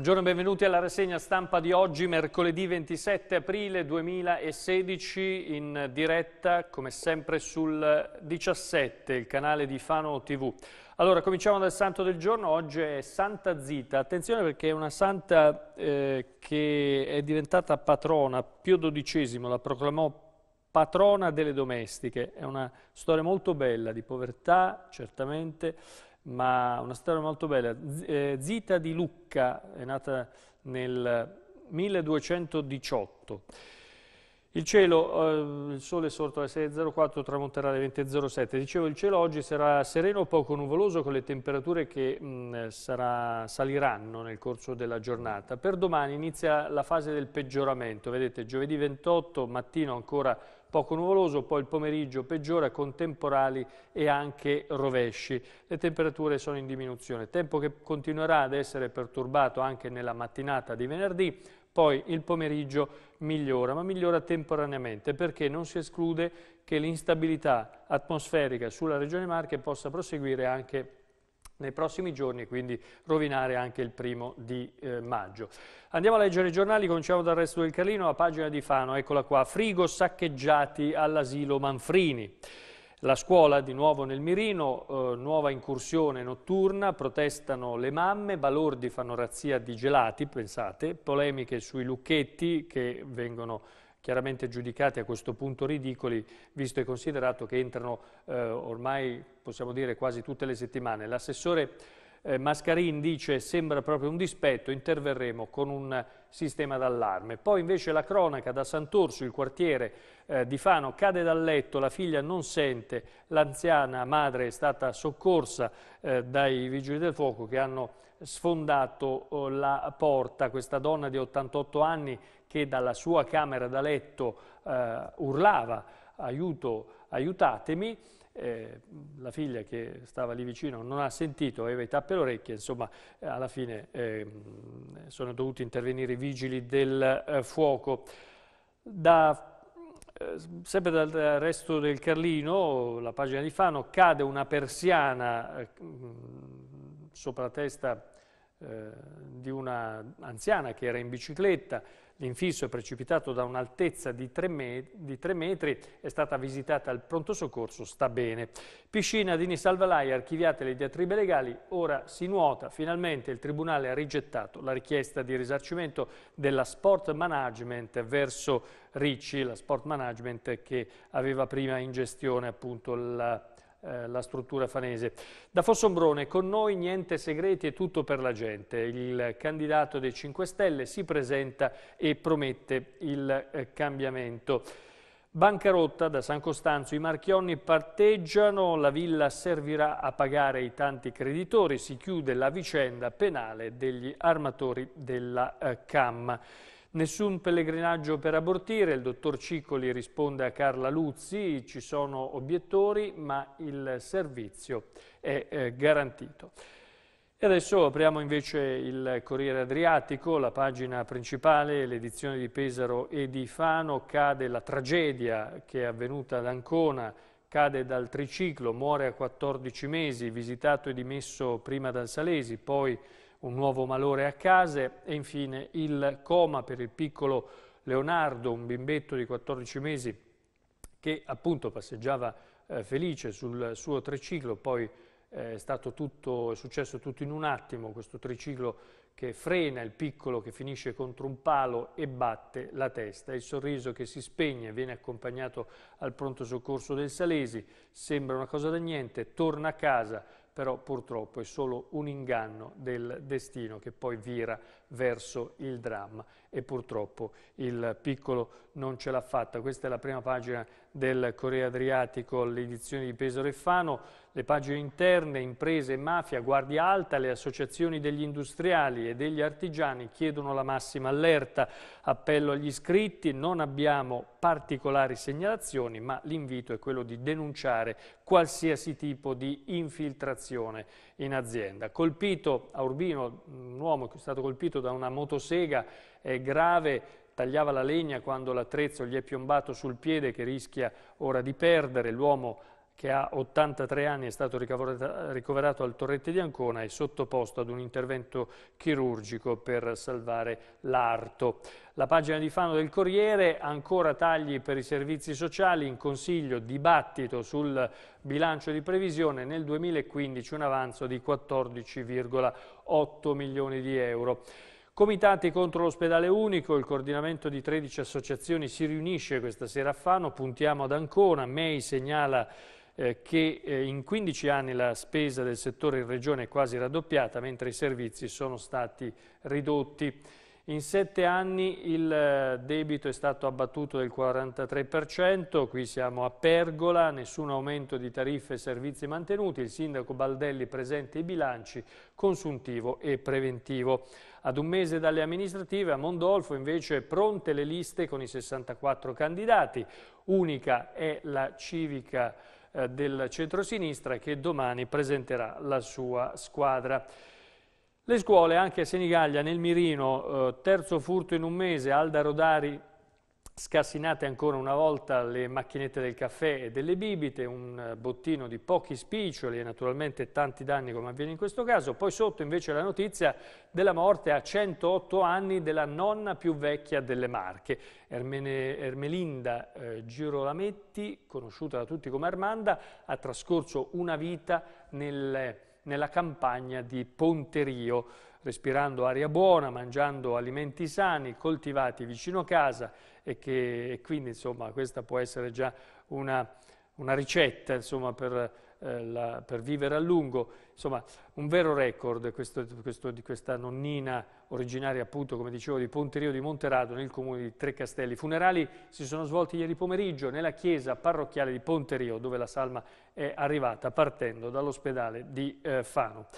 Buongiorno e benvenuti alla rassegna stampa di oggi, mercoledì 27 aprile 2016, in diretta come sempre sul 17, il canale di Fano TV. Allora, cominciamo dal santo del giorno, oggi è Santa Zita, attenzione perché è una santa eh, che è diventata patrona, Pio XII la proclamò patrona delle domestiche, è una storia molto bella di povertà, certamente, ma una storia molto bella. Eh, Zita di Lucca è nata nel 1218. Il cielo, eh, il sole è sorto alle 6.04, tramonterà alle 20.07. Dicevo, il cielo oggi sarà sereno, poco nuvoloso, con le temperature che mh, mm, sarà, saliranno nel corso della giornata. Per domani inizia la fase del peggioramento. Vedete, giovedì 28, mattino ancora poco nuvoloso, poi il pomeriggio peggiora con temporali e anche rovesci. Le temperature sono in diminuzione. Tempo che continuerà ad essere perturbato anche nella mattinata di venerdì, poi il pomeriggio migliora, ma migliora temporaneamente perché non si esclude che l'instabilità atmosferica sulla regione Marche possa proseguire anche nei prossimi giorni e quindi rovinare anche il primo di eh, maggio. Andiamo a leggere i giornali, cominciamo dal resto del Carlino, la pagina di Fano, eccola qua, frigo saccheggiati all'asilo Manfrini. La scuola di nuovo nel mirino, eh, nuova incursione notturna, protestano le mamme, balordi fanno razzia di gelati, pensate, polemiche sui lucchetti che vengono chiaramente giudicati a questo punto ridicoli, visto e considerato che entrano eh, ormai, possiamo dire, quasi tutte le settimane. L'assessore eh, Mascarin dice sembra proprio un dispetto, interverremo con un sistema d'allarme. Poi invece la cronaca da Sant'Orso, il quartiere eh, di Fano, cade dal letto, la figlia non sente, l'anziana madre è stata soccorsa eh, dai vigili del fuoco che hanno sfondato oh, la porta. Questa donna di 88 anni che dalla sua camera da letto eh, urlava aiuto, aiutatemi, eh, la figlia che stava lì vicino non ha sentito, aveva i tappe alle orecchie, insomma eh, alla fine eh, sono dovuti intervenire i vigili del eh, fuoco. Da eh, sempre dal resto del Carlino, la pagina di Fano, cade una persiana eh, sopra la testa eh, di una anziana che era in bicicletta, L'infisso è precipitato da un'altezza di 3, metri, è stata visitata al pronto soccorso, sta bene. Piscina Dini Salvalai, archiviate le diatribe legali, ora si nuota. Finalmente il Tribunale ha rigettato la richiesta di risarcimento della Sport Management verso Ricci, la Sport Management che aveva prima in gestione appunto la eh, la struttura fanese. Da Fossombrone con noi niente segreti e tutto per la gente. Il candidato dei 5 Stelle si presenta e promette il eh, cambiamento. Bancarotta da San Costanzo, i marchionni parteggiano, la villa servirà a pagare i tanti creditori, si chiude la vicenda penale degli armatori della eh, CAM. Nessun pellegrinaggio per abortire, il dottor Ciccoli risponde a Carla Luzzi, ci sono obiettori ma il servizio è eh, garantito. E adesso apriamo invece il Corriere Adriatico, la pagina principale, l'edizione di Pesaro e di Fano, cade la tragedia che è avvenuta ad Ancona, cade dal triciclo, muore a 14 mesi, visitato e dimesso prima dal Salesi, poi un nuovo malore a casa e infine il coma per il piccolo Leonardo, un bimbetto di 14 mesi che appunto passeggiava eh, felice sul suo triciclo, poi eh, è, tutto, è successo tutto in un attimo, questo triciclo che frena il piccolo che finisce contro un palo e batte la testa. Il sorriso che si spegne viene accompagnato al pronto soccorso del Salesi, sembra una cosa da niente, torna a casa, però purtroppo è solo un inganno del destino che poi vira verso il dramma e purtroppo il piccolo non ce l'ha fatta. Questa è la prima pagina del Corea Adriatico, l'edizione di Pesaro e Fano, le pagine interne, imprese e mafia, guardia alta, le associazioni degli industriali e degli artigiani chiedono la massima allerta, appello agli iscritti, non abbiamo particolari segnalazioni ma l'invito è quello di denunciare qualsiasi tipo di infiltrazione in azienda. Colpito a Urbino, un uomo che è stato colpito colpito da una motosega è grave, tagliava la legna quando l'attrezzo gli è piombato sul piede che rischia ora di perdere, l'uomo che ha 83 anni è stato ricoverato al Torrette di Ancona e sottoposto ad un intervento chirurgico per salvare l'arto. La pagina di Fano del Corriere, ancora tagli per i servizi sociali, in consiglio dibattito sul bilancio di previsione, nel 2015 un avanzo di 14,8 milioni di euro. Comitati contro l'ospedale unico, il coordinamento di 13 associazioni si riunisce questa sera a Fano, puntiamo ad Ancona, May segnala eh, che eh, in 15 anni la spesa del settore in regione è quasi raddoppiata, mentre i servizi sono stati ridotti. In sette anni il eh, debito è stato abbattuto del 43%, qui siamo a pergola, nessun aumento di tariffe e servizi mantenuti, il sindaco Baldelli presenta i bilanci consuntivo e preventivo. Ad un mese dalle amministrative a Mondolfo invece pronte le liste con i 64 candidati, unica è la civica eh, del centrosinistra che domani presenterà la sua squadra. Le scuole, anche a Senigallia, nel Mirino, eh, terzo furto in un mese, Alda Rodari Scassinate ancora una volta le macchinette del caffè e delle bibite, un bottino di pochi spiccioli e naturalmente tanti danni come avviene in questo caso. Poi sotto invece la notizia della morte a 108 anni della nonna più vecchia delle Marche, Ermene, Ermelinda eh, Girolametti, conosciuta da tutti come Armanda, ha trascorso una vita nel, nella campagna di Ponterio, respirando aria buona, mangiando alimenti sani, coltivati vicino a casa e, che, e quindi insomma, questa può essere già una, una ricetta insomma, per, eh, la, per, vivere a lungo. Insomma, un vero record questo, questo, di questa nonnina originaria appunto, come dicevo, di Ponterio di Monterado nel comune di Tre Castelli. I funerali si sono svolti ieri pomeriggio nella chiesa parrocchiale di Ponterio, dove la salma è arrivata partendo dall'ospedale di eh, Fano.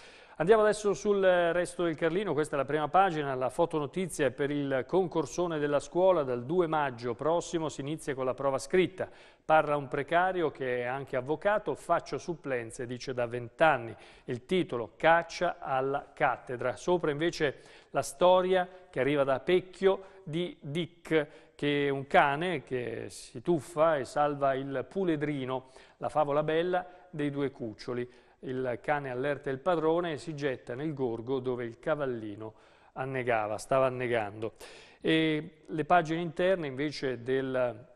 Andiamo adesso sul eh, resto del Carlino, questa è la prima pagina, la fotonotizia è per il concorsone della scuola dal 2 maggio prossimo si inizia con la prova scritta. Parla un precario che è anche avvocato, faccio supplenze, dice da vent'anni. Il titolo Caccia alla cattedra. Sopra invece la storia che arriva da Pecchio di Dick, che è un cane che si tuffa e salva il puledrino, la favola bella dei due cuccioli il cane allerta il padrone e si getta nel gorgo dove il cavallino annegava, stava annegando. E le pagine interne invece del,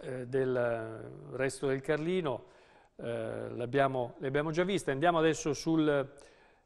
eh, del resto del Carlino eh, le abbiamo già viste. Andiamo adesso sul,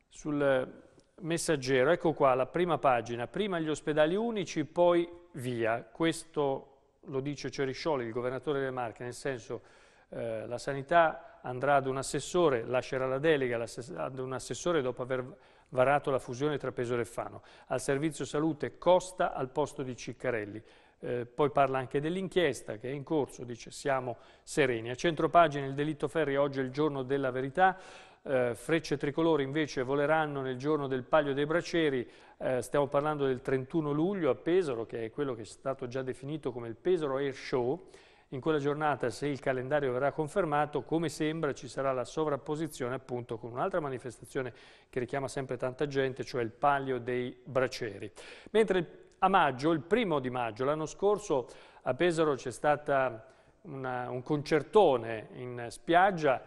sul messaggero. Ecco qua la prima pagina. Prima gli ospedali unici, poi via. Questo lo dice Ceriscioli, il governatore delle Marche, nel senso eh, la sanità andrà ad un assessore, lascerà la delega ad un assessore dopo aver varato la fusione tra Pesaro e Fano. Al servizio salute Costa al posto di Ciccarelli. Eh, poi parla anche dell'inchiesta che è in corso, dice siamo sereni. A centro centropagina il delitto Ferri, oggi è il giorno della verità. Eh, frecce tricolori invece voleranno nel giorno del Paglio dei Braceri, eh, stiamo parlando del 31 luglio a Pesaro, che è quello che è stato già definito come il Pesaro Air Show, in quella giornata, se il calendario verrà confermato, come sembra ci sarà la sovrapposizione appunto con un'altra manifestazione che richiama sempre tanta gente, cioè il Palio dei Braceri. Mentre a maggio, il primo di maggio, l'anno scorso a Pesaro c'è stato un concertone in spiaggia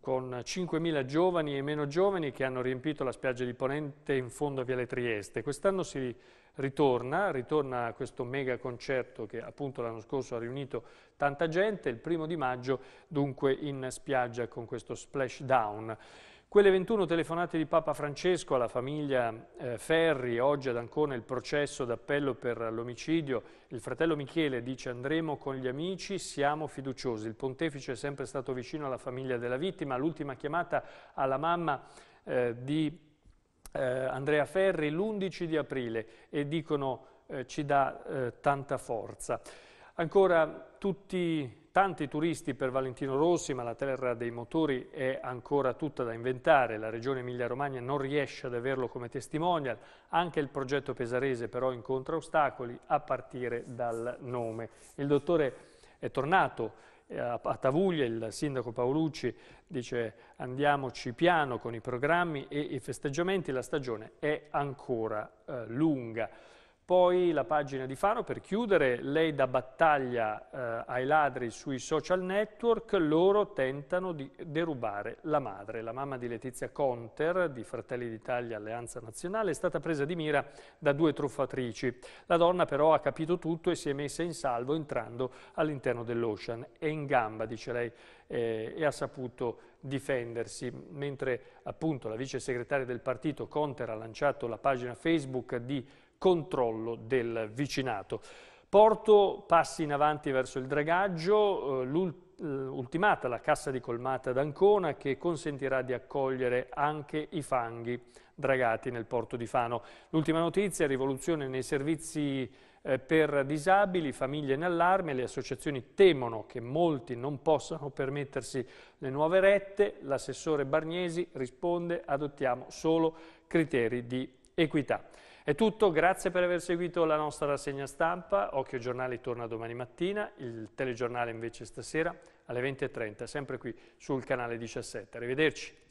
con 5.000 giovani e meno giovani che hanno riempito la spiaggia di Ponente in fondo a Viale Trieste. Quest'anno si ritorna, ritorna questo mega concerto che appunto l'anno scorso ha riunito tanta gente, il primo di maggio dunque in spiaggia con questo splashdown. Quelle 21 telefonate di Papa Francesco alla famiglia eh, Ferri, oggi ad Ancona il processo d'appello per l'omicidio. Il fratello Michele dice andremo con gli amici, siamo fiduciosi. Il pontefice è sempre stato vicino alla famiglia della vittima. L'ultima chiamata alla mamma eh, di eh, Andrea Ferri l'11 di aprile e dicono eh, ci dà eh, tanta forza. Ancora tutti Tanti turisti per Valentino Rossi, ma la terra dei motori è ancora tutta da inventare. La regione Emilia-Romagna non riesce ad averlo come testimonial. Anche il progetto pesarese però incontra ostacoli a partire dal nome. Il dottore è tornato eh, a Tavuglia, il sindaco Paolucci dice andiamoci piano con i programmi e i festeggiamenti, la stagione è ancora eh, lunga. Poi la pagina di Fano per chiudere, lei dà battaglia eh, ai ladri sui social network, loro tentano di derubare la madre. La mamma di Letizia Conter di Fratelli d'Italia Alleanza Nazionale è stata presa di mira da due truffatrici. La donna però ha capito tutto e si è messa in salvo entrando all'interno dell'Ocean. È in gamba, dice lei, eh, e ha saputo difendersi, mentre appunto la vice segretaria del partito Conter ha lanciato la pagina Facebook di controllo del vicinato. Porto passi in avanti verso il dragaggio, eh, eh, ultimata la cassa di colmata d'Ancona che consentirà di accogliere anche i fanghi dragati nel porto di Fano. L'ultima notizia, rivoluzione nei servizi eh, per disabili, famiglie in allarme, le associazioni temono che molti non possano permettersi le nuove rette, l'assessore Barniesi risponde adottiamo solo criteri di equità. È tutto, grazie per aver seguito la nostra rassegna stampa. Occhio Giornale torna domani mattina, il telegiornale invece stasera alle 20.30, sempre qui sul canale 17. Arrivederci.